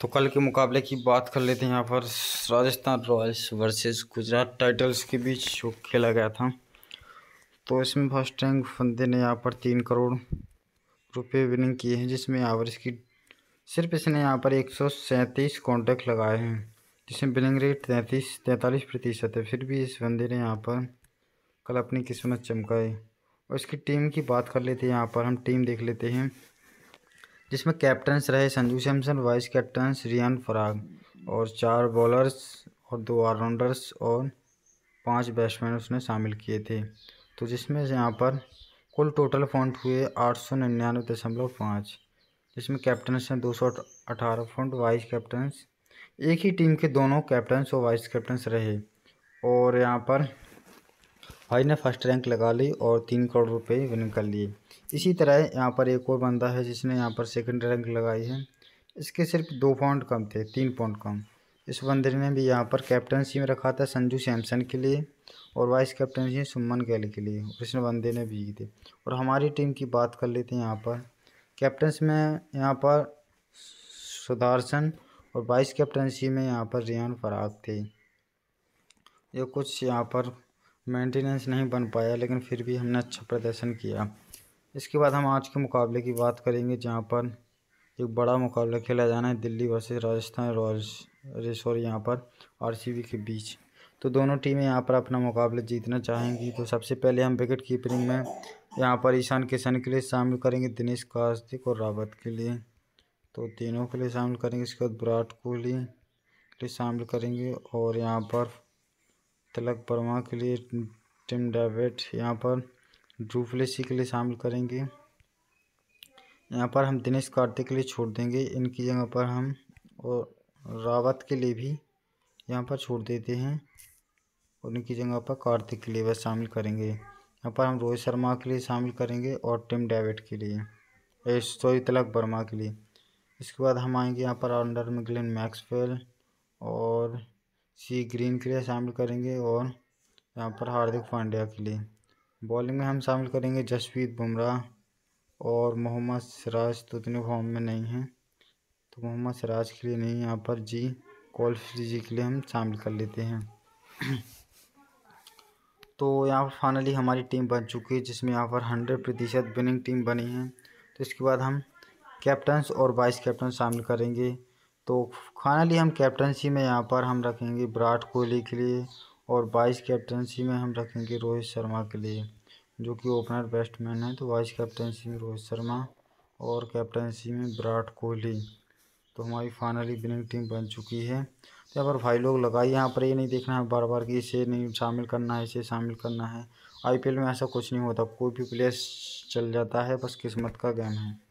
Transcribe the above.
तो कल के मुकाबले की बात कर लेते हैं यहाँ पर Rajasthan Royals versus Gujarat Titans के बीच जो खेला गया था तो इसमें फर्स्ट रैंक फंदे ने यहाँ पर तीन करोड़ रुपए विनिंग किए हैं जिसमें यहाँ पर इसकी सिर्फ इसने यहाँ पर एक सौ सैंतीस कॉन्टैक्ट लगाए हैं जिसमें बिलिंग रेट तैंतीस तैंतालीस प्रतिशत है फिर भी इस बंदे ने यहाँ पर कल अपनी किस्मत चमकाई और इसकी टीम की बात कर लेते हैं यहाँ पर हम टीम देख लेते हैं जिसमें कैप्टन्स रहे संजू सैमसन वाइस कैप्टन रियान फराग और चार बॉलर्स और दो ऑलराउंडर्स और पांच बैट्समैन उसने शामिल किए थे तो जिसमें से यहाँ पर कुल टोटल फंड हुए आठ सौ निन्यानवे दशमलव पाँच जिसमें कैप्टन्स हैं दो सौ अठारह फंड वाइस कैप्टन्स एक ही टीम के दोनों कैप्टन्स और वाइस कैप्टन्स रहे और यहाँ पर भाई ने फर्स्ट रैंक लगा ली और तीन करोड़ रुपए विन कर लिए इसी तरह यहाँ पर एक और बंदा है जिसने यहाँ पर सेकंड रैंक लगाई है इसके सिर्फ दो पॉइंट कम थे तीन पॉइंट कम इस बंदे ने भी यहाँ पर कैप्टनसी में रखा था संजू सैमसन के लिए और वाइस कैप्टनसी सुमन गैल के लिए और इसने बंदे ने भी थे और हमारी टीम की बात कर लेते हैं यहाँ पर कैप्टन्स में यहाँ पर सुदर्शन और वाइस कैप्टनसी में यहाँ पर रियान फराग थे ये कुछ यहाँ पर मेंटेनेंस नहीं बन पाया लेकिन फिर भी हमने अच्छा प्रदर्शन किया इसके बाद हम आज के मुकाबले की बात करेंगे जहाँ पर एक बड़ा मुकाबला खेला जाना है दिल्ली वर्सेज़ राजस्थान रॉयल्स रेसोर यहाँ पर आर के बीच तो दोनों टीमें यहाँ पर अपना मुकाबला जीतना चाहेंगी तो सबसे पहले हम विकेट कीपरिंग में यहाँ पर ईशान किशन के लिए शामिल करेंगे दिनेश कार्तिक और रावत के लिए तो तीनों के लिए शामिल करेंगे इसके बाद विराट कोहली के लिए शामिल करेंगे और यहाँ पर तिलक वर्मा के लिए टिम डेविड यहाँ पर डुप्लेसी के लिए शामिल करेंगे यहाँ पर हम दिनेश कार्तिक के लिए छोड़ देंगे इनकी जगह पर हम और रावत के लिए भी यहाँ पर छोड़ देते हैं और इनकी जगह पर कार्तिक के लिए वह शामिल करेंगे यहाँ पर हम रोहित शर्मा के लिए शामिल करेंगे और टिम डेविड के लिए सॉरी तिलक वर्मा के लिए इसके बाद हम आएंगे यहाँ पर अंडर में ग्लिन मैक्सवेल और सी ग्रीन के लिए शामिल करेंगे और यहाँ पर हार्दिक पांड्या के लिए बॉलिंग में हम शामिल करेंगे जसप्रीत बुमराह और मोहम्मद सिराज तो इतने फॉर्म में नहीं हैं तो मोहम्मद सिराज के लिए नहीं यहाँ पर जी कॉल्फी जी के लिए हम शामिल कर लेते हैं तो यहाँ पर फाइनली हमारी टीम बन चुकी है जिसमें यहाँ पर हंड्रेड प्रतिशत विनिंग टीम बनी है तो इसके बाद हम कैप्टन और वाइस कैप्टन शामिल करेंगे तो फाइनली हम कैप्टनसी में यहाँ पर हम रखेंगे विराट कोहली के लिए और वाइस कैप्टनसी में हम रखेंगे रोहित शर्मा के लिए जो कि ओपनर बैट्समैन है तो वाइस कैप्टनसी में रोहित शर्मा और कैप्टनसी में विराट कोहली तो हमारी फाइनली विनिंग टीम बन चुकी है तो यहाँ पर भाई लोग लगाइए यहाँ पर ये नहीं देखना है बार बार कि इसे नहीं शामिल करना है इसे शामिल करना है आईपीएल में ऐसा कुछ नहीं होता कोई भी प्लेयर चल जाता है बस किस्मत का गेम है